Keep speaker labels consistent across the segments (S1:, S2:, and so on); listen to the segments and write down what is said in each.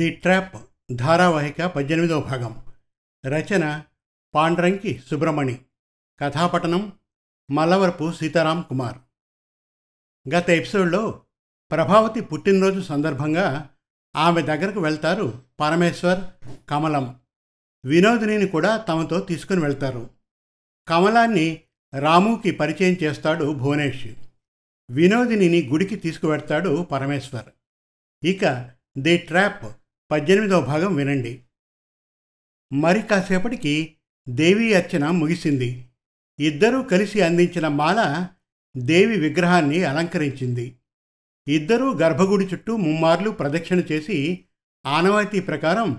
S1: the trap ధారావాహిక పద్దెనిమిదవ భాగం రచన పాండ్రంకి సుబ్రమణి కథాపటనం మల్లవరపు సీతారాం కుమార్ గత ఎపిసోడ్లో ప్రభావతి పుట్టినరోజు సందర్భంగా ఆమె దగ్గరకు వెళ్తారు పరమేశ్వర్ కమలం వినోదిని కూడా తమతో తీసుకుని వెళ్తారు కమలాన్ని రాముకి పరిచయం చేస్తాడు భువనేష్ వినోదిని గుడికి తీసుకువెడతాడు పరమేశ్వర్ ఇక ది ట్రాప్ పద్దెనిమిదవ భాగం వినండి మరి కాసేపటికి దేవి అర్చన ముగిసింది ఇద్దరూ కలిసి అందించిన మాల దేవి విగ్రహాన్ని అలంకరించింది ఇద్దరూ గర్భగుడి చుట్టూ ముమ్మార్లు ప్రదక్షిణ చేసి ఆనవాయితీ ప్రకారం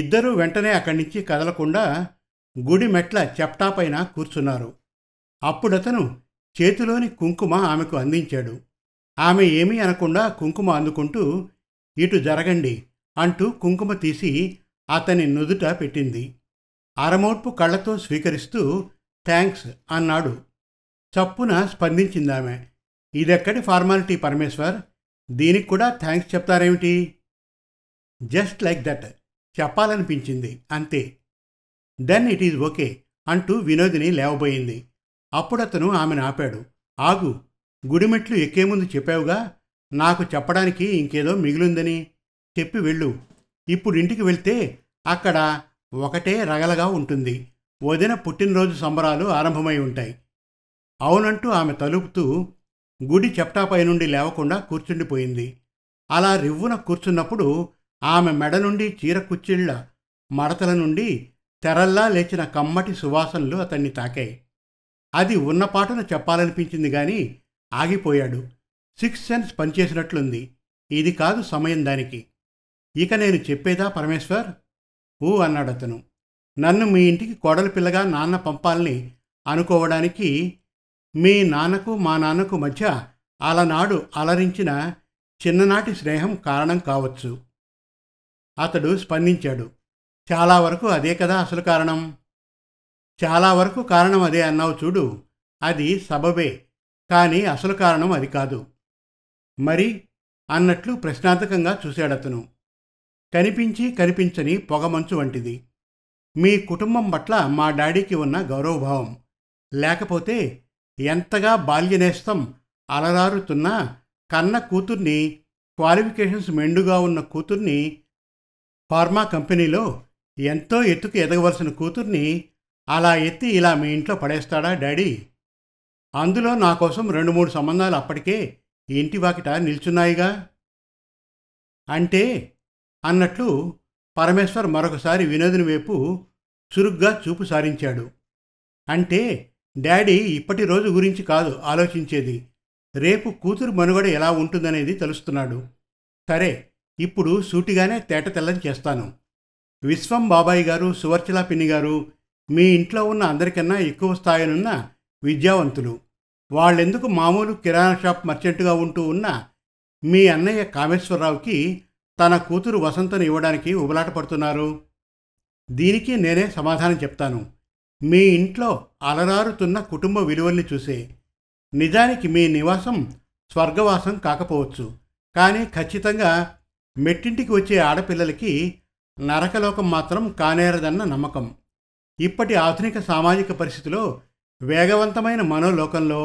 S1: ఇద్దరూ వెంటనే అక్కడి నుంచి కదలకుండా గుడి మెట్ల చెప్టాపైన కూర్చున్నారు అప్పుడతను చేతిలోని కుంకుమ ఆమెకు అందించాడు ఆమె ఏమీ అనకుండా కుంకుమ అందుకుంటూ ఇటు జరగండి అంటూ కుంకుమ తీసి అతని నుదుట పెట్టింది అరమోర్పు కళ్ళతో స్వీకరిస్తూ థ్యాంక్స్ అన్నాడు చప్పున స్పందించిందామె ఇదెక్కడి ఫార్మాలిటీ పరమేశ్వర్ దీనికి కూడా థ్యాంక్స్ చెప్తారేమిటి జస్ట్ లైక్ దట్ చెప్పాలనిపించింది అంతే దెన్ ఇట్ ఈజ్ ఓకే అంటూ వినోదిని లేవబోయింది అప్పుడతను ఆమెను ఆపాడు ఆగు గుడిమెట్లు ఎక్కే ముందు చెప్పావుగా నాకు చెప్పడానికి ఇంకేదో మిగిలుందని తెప్పి వెళ్ళు ఇప్పుడు ఇంటికి వెళ్తే అక్కడ ఒకటే రగలగా ఉంటుంది వదిన పుట్టినరోజు సంబరాలు ఆరంభమై ఉంటాయి అవునంటూ ఆమె తలుపుతూ గుడి చెప్టాపై నుండి లేవకుండా కూర్చుండిపోయింది అలా రివ్వున కూర్చున్నప్పుడు ఆమె మెడ నుండి చీర కుచ్చిళ్ళ మడతల నుండి తెరల్లా లేచిన కమ్మటి సువాసనలు అతన్ని తాకాయి అది ఉన్నపాటున చెప్పాలనిపించింది కానీ ఆగిపోయాడు సిక్స్ సెన్స్ పనిచేసినట్లుంది ఇది కాదు సమయం దానికి ఇక నేను చెప్పేదా పరమేశ్వర్ ఊ అన్నాడు అతను నన్ను మీ ఇంటికి కోడలి పిల్లగా నాన్న పంపాలని అనుకోవడానికి మీ నాన్నకు మా నాన్నకు మధ్య అలనాడు అలరించిన చిన్ననాటి స్నేహం కారణం కావచ్చు అతడు స్పందించాడు చాలా వరకు అదే కదా అసలు కారణం చాలా వరకు కారణం అదే అన్నావు చూడు అది సబబే కానీ అసలు కారణం అది కాదు మరి అన్నట్లు ప్రశ్నార్థకంగా చూశాడతను కనిపించి కనిపించని పొగమంచు వంటిది మీ కుటుంబం పట్ల మా డాడీకి ఉన్న గౌరవభావం లేకపోతే ఎంతగా బాల్యనేస్తం అలరారుతున్నా కన్న కూతుర్ని క్వాలిఫికేషన్స్ మెండుగా ఉన్న కూతుర్ని ఫార్మా కంపెనీలో ఎంతో ఎత్తుకు ఎదగవలసిన కూతుర్ని అలా ఎత్తి ఇలా మీ ఇంట్లో పడేస్తాడా డాడీ అందులో నా కోసం రెండు మూడు సంబంధాలు అప్పటికే ఇంటి వాకిట నిల్చున్నాయిగా అంటే అన్నట్లు పరమేశ్వర్ మరొకసారి వినోదిని వైపు చురుగ్గా చూపు సారించాడు అంటే డాడీ ఇప్పటి రోజు గురించి కాదు ఆలోచించేది రేపు కూతురు మనుగడ ఎలా ఉంటుందనేది తెలుస్తున్నాడు సరే ఇప్పుడు సూటిగానే తేట తెల్లని చేస్తాను విశ్వం బాబాయి గారు సువర్చలా పిన్ని గారు మీ ఇంట్లో ఉన్న అందరికన్నా ఎక్కువ స్థాయినున్న విద్యావంతులు వాళ్ళెందుకు మామూలు కిరాణా షాప్ మర్చెంట్గా ఉంటూ ఉన్న మీ అన్నయ్య కామేశ్వరరావుకి తన కూతురు వసంతను ఇవ్వడానికి ఉబలాట పడుతున్నారు దీనికి నేనే సమాధానం చెప్తాను మీ ఇంట్లో అలరారుతున్న కుటుంబ విలువల్ని చూసే నిజానికి మీ నివాసం స్వర్గవాసం కాకపోవచ్చు కానీ ఖచ్చితంగా మెట్టింటికి వచ్చే ఆడపిల్లలకి నరకలోకం మాత్రం కానేరదన్న నమ్మకం ఇప్పటి ఆధునిక సామాజిక పరిస్థితిలో వేగవంతమైన మనోలోకంలో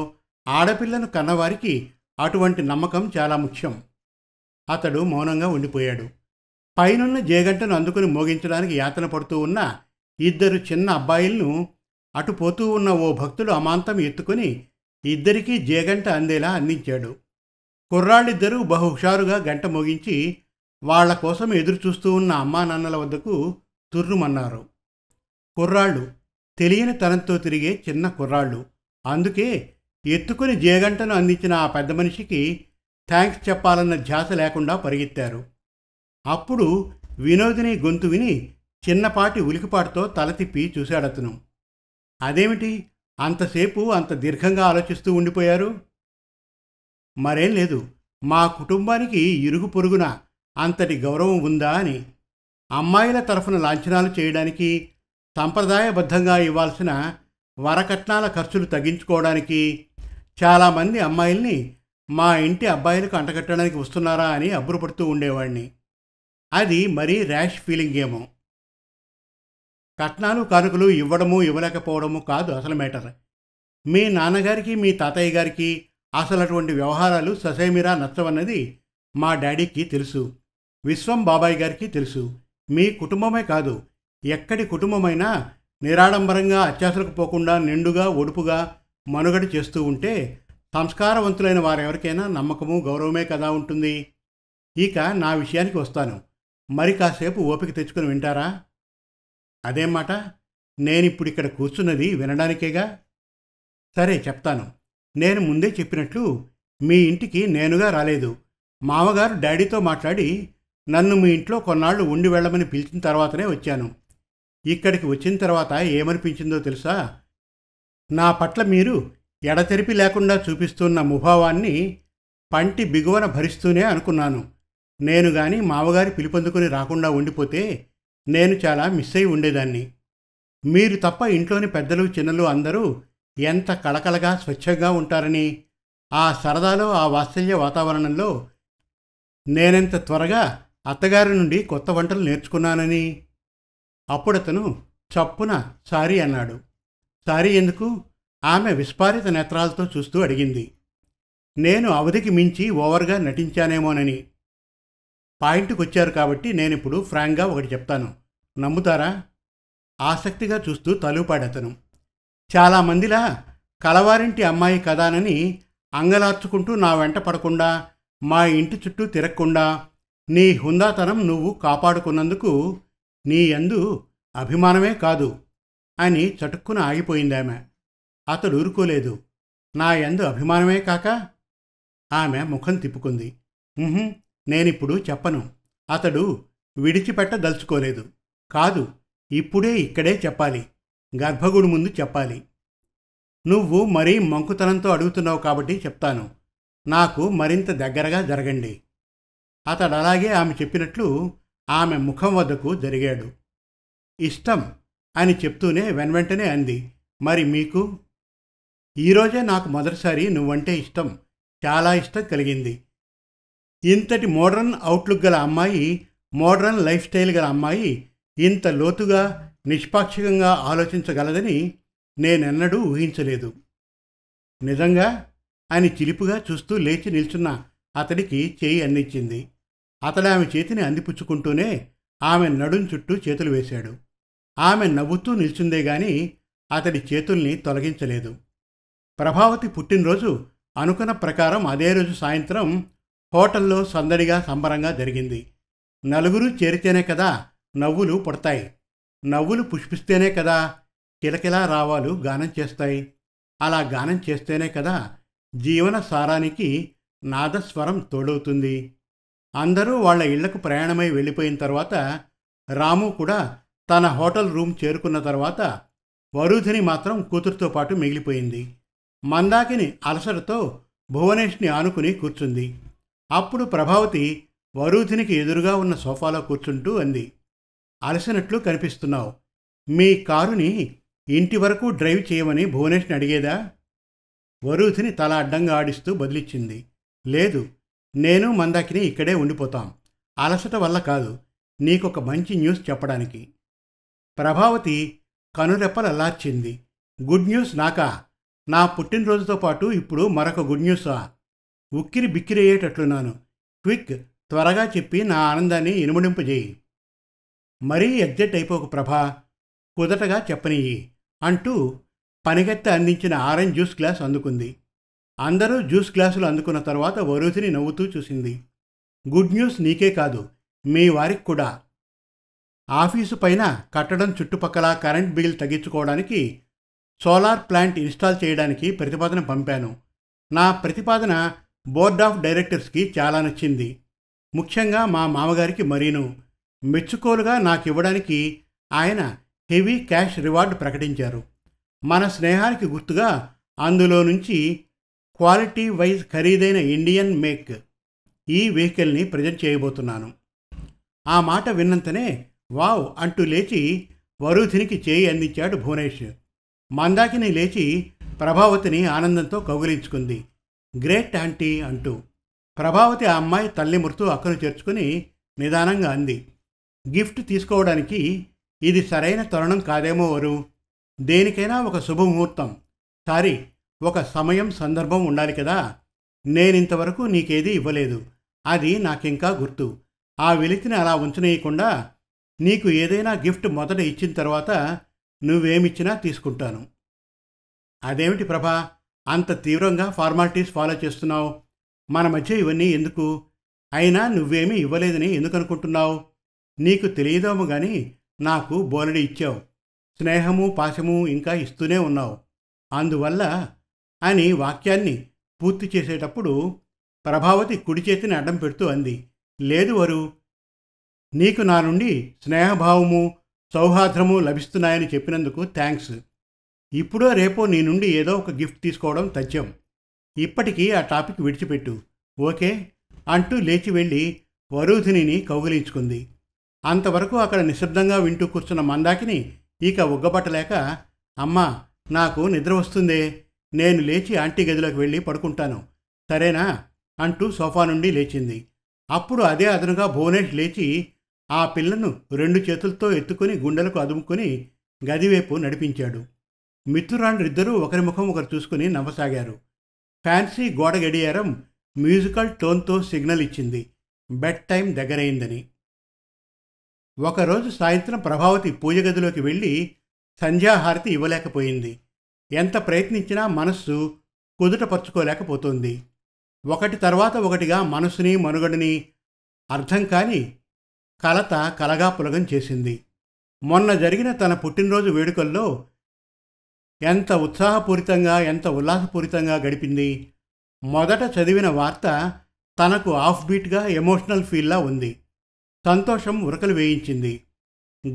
S1: ఆడపిల్లను కన్నవారికి అటువంటి నమ్మకం చాలా ముఖ్యం అతడు మౌనంగా ఉండిపోయాడు పైనున్న జేగంటను అందుకుని మోగించడానికి యాతన పడుతూ ఉన్న ఇద్దరు చిన్న అబ్బాయిలను అటు పోతూ ఉన్న ఓ భక్తులు అమాంతం ఎత్తుకుని ఇద్దరికీ జేగంట అందేలా అందించాడు కుర్రాళ్ళిద్దరూ హుషారుగా గంట మోగించి వాళ్ల కోసం ఎదురుచూస్తూ ఉన్న అమ్మా నాన్నల వద్దకు తుర్రుమన్నారు కుర్రాళ్ళు తెలియని తనంతో తిరిగే చిన్న కుర్రాళ్ళు అందుకే ఎత్తుకుని జేగంటను అందించిన ఆ పెద్ద మనిషికి థ్యాంక్స్ చెప్పాలన్న ధ్యాస లేకుండా పరిగెత్తారు అప్పుడు వినోదిని గొంతు విని చిన్నపాటి ఉలికిపాటుతో తల తిప్పి చూశాడతను అదేమిటి అంతసేపు అంత దీర్ఘంగా ఆలోచిస్తూ ఉండిపోయారు మరేం లేదు మా కుటుంబానికి ఇరుగు పొరుగున అంతటి గౌరవం ఉందా అని అమ్మాయిల తరఫున లాంఛనాలు చేయడానికి సంప్రదాయబద్ధంగా ఇవ్వాల్సిన వరకట్నాల ఖర్చులు తగ్గించుకోవడానికి చాలామంది అమ్మాయిల్ని మా ఇంటి అబ్బాయిలకు అంటగట్టడానికి వస్తున్నారా అని అబ్బురపడుతూ ఉండేవాడిని అది మరీ ర్యాష్ ఫీలింగ్ ఏమో కట్నాలు కానుకలు ఇవ్వడము ఇవ్వలేకపోవడము కాదు అసలు మ్యాటర్ మీ నాన్నగారికి మీ తాతయ్య గారికి అసలు అటువంటి వ్యవహారాలు ససేమిరా నచ్చవన్నది మా డాడీకి తెలుసు విశ్వం బాబాయ్ గారికి తెలుసు మీ కుటుంబమే కాదు ఎక్కడి కుటుంబమైనా నిరాడంబరంగా అత్యాసలకు పోకుండా నిండుగా ఒడుపుగా మనుగడ చేస్తూ ఉంటే సంస్కారవంతులైన వారెవరికైనా నమ్మకము గౌరవమే కదా ఉంటుంది ఇక నా విషయానికి వస్తాను మరి కాసేపు ఓపిక తెచ్చుకుని వింటారా అదే మాట నేనిప్పుడు ఇక్కడ కూర్చున్నది వినడానికేగా సరే చెప్తాను నేను ముందే చెప్పినట్లు మీ ఇంటికి నేనుగా రాలేదు మామగారు డాడీతో మాట్లాడి నన్ను మీ ఇంట్లో కొన్నాళ్ళు ఉండి వెళ్ళమని పిలిచిన తర్వాతనే వచ్చాను ఇక్కడికి వచ్చిన తర్వాత ఏమనిపించిందో తెలుసా నా పట్ల మీరు ఎడతెరిపి లేకుండా చూపిస్తున్న ముభావాన్ని పంటి బిగువన భరిస్తూనే అనుకున్నాను నేను గాని మావగారి పిలుపొందుకుని రాకుండా ఉండిపోతే నేను చాలా మిస్ అయి ఉండేదాన్ని మీరు తప్ప ఇంట్లోని పెద్దలు చిన్నలు అందరూ ఎంత కళకళగా స్వచ్ఛంగా ఉంటారని ఆ సరదాలో ఆ వాత్సల్య వాతావరణంలో నేనెంత త్వరగా అత్తగారి నుండి కొత్త వంటలు నేర్చుకున్నానని అప్పుడతను చప్పున సారీ అన్నాడు సారీ ఎందుకు ఆమె విస్పారిత నేత్రాలతో చూస్తూ అడిగింది నేను అవధికి మించి ఓవర్గా నటించానేమోనని పాయింట్కి వచ్చారు కాబట్టి నేనిప్పుడు ఫ్రాంక్గా ఒకటి చెప్తాను నమ్ముతారా ఆసక్తిగా చూస్తూ తలుపాడతను చాలామందిలా కలవారింటి అమ్మాయి కదానని అంగలార్చుకుంటూ నా వెంట పడకుండా మా ఇంటి చుట్టూ తిరగకుండా నీ హుందాతనం నువ్వు కాపాడుకున్నందుకు నీ అందు అభిమానమే కాదు అని చటుక్కున ఆగిపోయిందామె అతడు ఊరుకోలేదు నా ఎందు అభిమానమే కాక ఆమె ముఖం తిప్పుకుంది నేనిప్పుడు చెప్పను అతడు విడిచిపెట్టదలుచుకోలేదు కాదు ఇప్పుడే ఇక్కడే చెప్పాలి గర్భగుడి ముందు చెప్పాలి నువ్వు మరీ మంకుతనంతో అడుగుతున్నావు కాబట్టి చెప్తాను నాకు మరింత దగ్గరగా జరగండి అతడు అలాగే ఆమె చెప్పినట్లు ఆమె ముఖం వద్దకు జరిగాడు ఇష్టం అని చెప్తూనే వెన్వెంటనే అంది మరి మీకు ఈరోజే నాకు మొదటిసారి నువ్వంటే ఇష్టం చాలా ఇష్టం కలిగింది ఇంతటి మోడర్న్ అవుట్లుక్ గల అమ్మాయి మోడర్న్ లైఫ్ స్టైల్ గల అమ్మాయి ఇంత లోతుగా నిష్పాక్షికంగా ఆలోచించగలదని నేనెన్నడూ ఊహించలేదు నిజంగా అని చిలిపుగా చూస్తూ లేచి నిల్చున్న అతడికి చేయి అందించింది అతడు ఆమె చేతిని అందిపుచ్చుకుంటూనే ఆమె నడుం చుట్టూ చేతులు వేశాడు ఆమె నవ్వుతూ నిల్చుందే గాని అతడి చేతుల్ని తొలగించలేదు ప్రభావతి పుట్టినరోజు అనుకున్న ప్రకారం అదే రోజు సాయంత్రం హోటల్లో సందడిగా సంబరంగా జరిగింది నలుగురు చేరితేనే కదా నవ్వులు పుడతాయి నవ్వులు పుష్పిస్తేనే కదా కిలకిలా రావాలు గానం చేస్తాయి అలా గానం చేస్తేనే కదా జీవన సారానికి నాదస్వరం తోడవుతుంది అందరూ వాళ్ల ఇళ్లకు ప్రయాణమై వెళ్ళిపోయిన తర్వాత రాము కూడా తన హోటల్ రూమ్ చేరుకున్న తర్వాత వరుధిని మాత్రం కూతురుతో పాటు మిగిలిపోయింది మందాకిని అలసటతో భువనేష్ని ఆనుకుని కూర్చుంది అప్పుడు ప్రభావతి వరూధినికి ఎదురుగా ఉన్న సోఫాలో కూర్చుంటూ అంది అలసినట్లు కనిపిస్తున్నావు మీ కారుని ఇంటి వరకు డ్రైవ్ చేయమని భువనేష్ని అడిగేదా వరూధిని తల అడ్డంగా ఆడిస్తూ బదిలిచ్చింది లేదు నేను మందాకిని ఇక్కడే ఉండిపోతాం అలసట వల్ల కాదు నీకొక మంచి న్యూస్ చెప్పడానికి ప్రభావతి కనురెప్పలల్లార్చింది గుడ్ న్యూస్ నాకా నా పుట్టినరోజుతో పాటు ఇప్పుడు మరొక గుడ్ న్యూస్ ఉక్కిరి బిక్కిరయ్యేటట్లున్నాను క్విక్ త్వరగా చెప్పి నా ఆనందాన్ని ఇనుమడింపజేయి మరీ ఎగ్జెట్ అయిపోకు ప్రభా కుదటగా చెప్పనియ్యి అంటూ పనిగత్తె అందించిన ఆరెంజ్ జ్యూస్ గ్లాస్ అందుకుంది అందరూ జ్యూస్ గ్లాసులు అందుకున్న తర్వాత వరుతిని నవ్వుతూ చూసింది గుడ్ న్యూస్ నీకే కాదు మీ వారికి కూడా ఆఫీసు పైన కట్టడం చుట్టుపక్కల కరెంట్ బిల్ తగ్గించుకోవడానికి సోలార్ ప్లాంట్ ఇన్స్టాల్ చేయడానికి ప్రతిపాదన పంపాను నా ప్రతిపాదన బోర్డ్ ఆఫ్ డైరెక్టర్స్కి చాలా నచ్చింది ముఖ్యంగా మా మామగారికి మరీను మెచ్చుకోలుగా నాకు ఇవ్వడానికి ఆయన హెవీ క్యాష్ రివార్డు ప్రకటించారు మన స్నేహానికి గుర్తుగా అందులో నుంచి క్వాలిటీ వైజ్ ఖరీదైన ఇండియన్ మేక్ ఈ వెహికల్ని ప్రజెంట్ చేయబోతున్నాను ఆ మాట విన్నంతనే వావ్ అంటూ లేచి వరుధినికి చేయి అందించాడు భువనేష్ మందాకిని లేచి ప్రభావతిని ఆనందంతో కౌగులించుకుంది గ్రేట్ ఆంటీ అంటూ ప్రభావతి ఆ అమ్మాయి తల్లి మృతు అక్కను చేర్చుకుని నిదానంగా అంది గిఫ్ట్ తీసుకోవడానికి ఇది సరైన తరుణం కాదేమో వరు దేనికైనా ఒక శుభముహూర్తం సారీ ఒక సమయం సందర్భం ఉండాలి కదా నేనింతవరకు నీకేది ఇవ్వలేదు అది నాకింకా గుర్తు ఆ వెలితిని అలా ఉంచనీయకుండా నీకు ఏదైనా గిఫ్ట్ మొదట ఇచ్చిన తర్వాత నువ్వేమిచ్చినా తీసుకుంటాను అదేమిటి ప్రభా అంత తీవ్రంగా ఫార్మాలిటీస్ ఫాలో చేస్తున్నావు మన మధ్య ఇవన్నీ ఎందుకు అయినా నువ్వేమీ ఇవ్వలేదని ఎందుకు అనుకుంటున్నావు నీకు తెలియదేమో కానీ నాకు బోలెడి ఇచ్చావు స్నేహము పాశము ఇంకా ఇస్తూనే ఉన్నావు అందువల్ల అని వాక్యాన్ని పూర్తి చేసేటప్పుడు ప్రభావతి కుడి చేతిని అడ్డం పెడుతూ అంది లేదు వరు నీకు నా నుండి స్నేహభావము సౌహార్దము లభిస్తున్నాయని చెప్పినందుకు థ్యాంక్స్ ఇప్పుడో రేపో నీ నుండి ఏదో ఒక గిఫ్ట్ తీసుకోవడం తథ్యం ఇప్పటికీ ఆ టాపిక్ విడిచిపెట్టు ఓకే అంటూ లేచి వెళ్ళి వరుధిని కౌగిలించుకుంది అంతవరకు అక్కడ నిశ్శబ్దంగా వింటూ కూర్చున్న మందాకిని ఇక ఉగ్గబట్టలేక అమ్మా నాకు నిద్ర వస్తుందే నేను లేచి ఆంటీ గదిలోకి వెళ్ళి పడుకుంటాను సరేనా అంటూ సోఫా నుండి లేచింది అప్పుడు అదే అదనుగా భువనేష్ లేచి ఆ పిల్లను రెండు చేతులతో ఎత్తుకుని గుండెలకు అదుముకుని గదివైపు నడిపించాడు మిత్రురాండ్రిద్దరూ ఒకరి ముఖం ఒకరు చూసుకుని నవ్వసాగారు ఫ్యాన్సీ గోడ గడియారం మ్యూజికల్ టోన్తో సిగ్నల్ ఇచ్చింది బెడ్ టైం దగ్గరైందని ఒకరోజు సాయంత్రం ప్రభావతి పూజ గదిలోకి వెళ్ళి సంధ్యాహారతి ఇవ్వలేకపోయింది ఎంత ప్రయత్నించినా మనస్సు కుదుటపరుచుకోలేకపోతుంది ఒకటి తర్వాత ఒకటిగా మనసుని మనుగడని అర్థం కాని కలత కలగా పులగం చేసింది మొన్న జరిగిన తన పుట్టినరోజు వేడుకల్లో ఎంత ఉత్సాహపూరితంగా ఎంత ఉల్లాసపూరితంగా గడిపింది మొదట చదివిన వార్త తనకు ఆఫ్ బీట్గా ఎమోషనల్ ఫీల్లా ఉంది సంతోషం ఉరకలు వేయించింది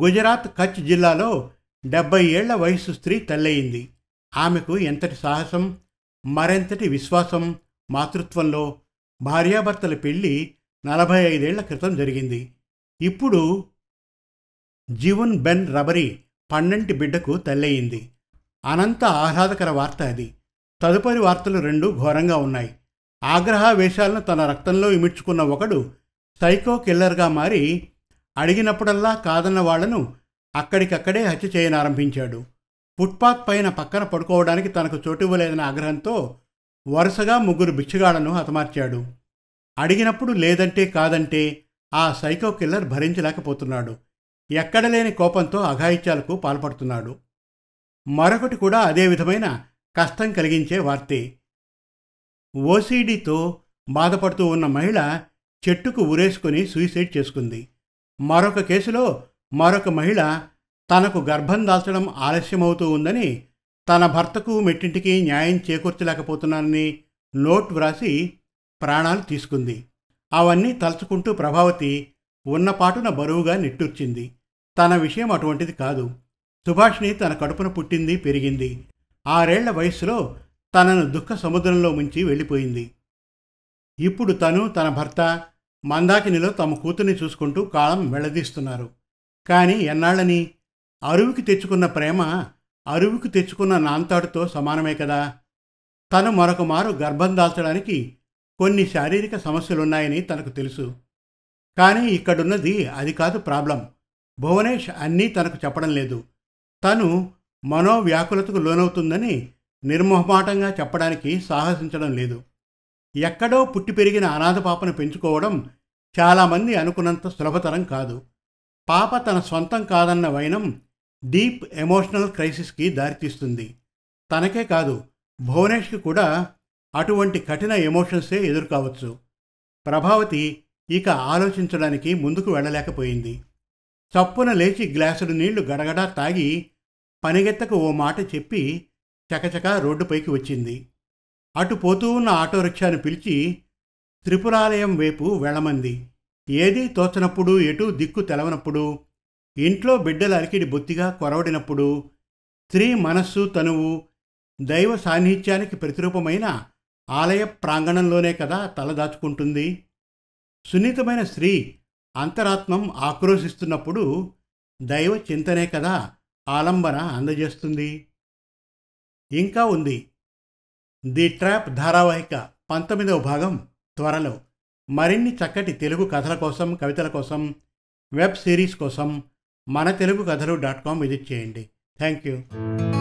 S1: గుజరాత్ కచ్ జిల్లాలో డెబ్బై ఏళ్ల వయస్సు స్త్రీ తల్లయింది ఆమెకు ఎంతటి సాహసం మరెంతటి విశ్వాసం మాతృత్వంలో భార్యాభర్తల పెళ్లి నలభై ఐదేళ్ల క్రితం జరిగింది ఇప్పుడు జీవన్ బెన్ రబరి పన్నెంటి బిడ్డకు తల్లయింది అనంత ఆహ్లాదకర వార్త అది తదుపరి వార్తలు రెండు ఘోరంగా ఉన్నాయి ఆగ్రహ వేషాలను తన రక్తంలో ఇమిడ్చుకున్న ఒకడు సైకో కిల్లర్గా మారి అడిగినప్పుడల్లా కాదన్న వాళ్లను అక్కడికక్కడే హత్య చేయనారంభించాడు ఫుట్పాత్ పైన పక్కన పడుకోవడానికి తనకు చోటు ఇవ్వలేదన్న ఆగ్రహంతో వరుసగా ముగ్గురు బిచ్చగాళ్లను హతమార్చాడు అడిగినప్పుడు లేదంటే కాదంటే ఆ సైకో కిల్లర్ భరించలేకపోతున్నాడు ఎక్కడలేని కోపంతో అఘాయిత్యాలకు పాల్పడుతున్నాడు మరొకటి కూడా అదే విధమైన కష్టం కలిగించే వార్తే ఓసీడీతో బాధపడుతూ ఉన్న మహిళ చెట్టుకు ఉరేసుకొని సూసైడ్ చేసుకుంది మరొక కేసులో మరొక మహిళ తనకు గర్భం దాల్చడం ఆలస్యమవుతూ ఉందని తన భర్తకు మెట్టింటికి న్యాయం చేకూర్చలేకపోతున్నానని నోట్ వ్రాసి ప్రాణాలు తీసుకుంది అవన్నీ తలుచుకుంటూ ప్రభావతి ఉన్నపాటున బరువుగా నిట్టూర్చింది తన విషయం అటువంటిది కాదు సుభాషిణి తన కడుపున పుట్టింది పెరిగింది ఆరేళ్ల వయస్సులో తనను దుఃఖ సముద్రంలో ముంచి వెళ్ళిపోయింది ఇప్పుడు తను తన భర్త మందాకినిలో తమ కూతుర్ని చూసుకుంటూ కాలం వెళ్ళదీస్తున్నారు కానీ ఎన్నాళ్ళని అరువుకి తెచ్చుకున్న ప్రేమ అరువుకి తెచ్చుకున్న నాంతాడుతో సమానమే కదా తను మరొక మారు గర్భం దాల్చడానికి కొన్ని శారీరక సమస్యలున్నాయని తనకు తెలుసు కానీ ఇక్కడున్నది అది కాదు ప్రాబ్లం భువనేష్ అన్నీ తనకు చెప్పడం లేదు తను మనోవ్యాకులతకు లోనవుతుందని నిర్మోహమాటంగా చెప్పడానికి సాహసించడం లేదు ఎక్కడో పుట్టి పెరిగిన అనాథ పాపను పెంచుకోవడం చాలామంది అనుకున్నంత సులభతరం కాదు పాప తన సొంతం కాదన్న వైనం డీప్ ఎమోషనల్ క్రైసిస్కి దారితీస్తుంది తనకే కాదు భువనేష్కి కూడా అటువంటి కఠిన ఎమోషన్సే ఎదుర్కోవచ్చు ప్రభావతి ఇక ఆలోచించడానికి ముందుకు వెళ్ళలేకపోయింది చప్పున లేచి గ్లాసులు నీళ్లు గడగడా తాగి పనిగెత్తకు ఓ మాట చెప్పి చకచకా రోడ్డుపైకి వచ్చింది అటు పోతూ ఉన్న ఆటో రిక్షాను పిలిచి త్రిపురాలయం వైపు వెళ్ళమంది ఏదీ తోచనప్పుడు ఎటూ దిక్కు తెలవనప్పుడు ఇంట్లో బిడ్డల అలికిడి బొత్తిగా కొరవడినప్పుడు స్త్రీ మనస్సు తనువు దైవ సాన్నిహిత్యానికి ప్రతిరూపమైన ఆలయ ప్రాంగణంలోనే కదా తల దాచుకుంటుంది సున్నితమైన స్త్రీ అంతరాత్మం ఆక్రోశిస్తున్నప్పుడు దైవ చింతనే కదా ఆలంబన అందజేస్తుంది ఇంకా ఉంది ది ట్రాప్ ధారావాహిక పంతొమ్మిదవ భాగం త్వరలో మరిన్ని చక్కటి తెలుగు కథల కోసం కవితల కోసం వెబ్ సిరీస్ కోసం Mana Telugu Kathalu dot com visit చేయండి థ్యాంక్ యూ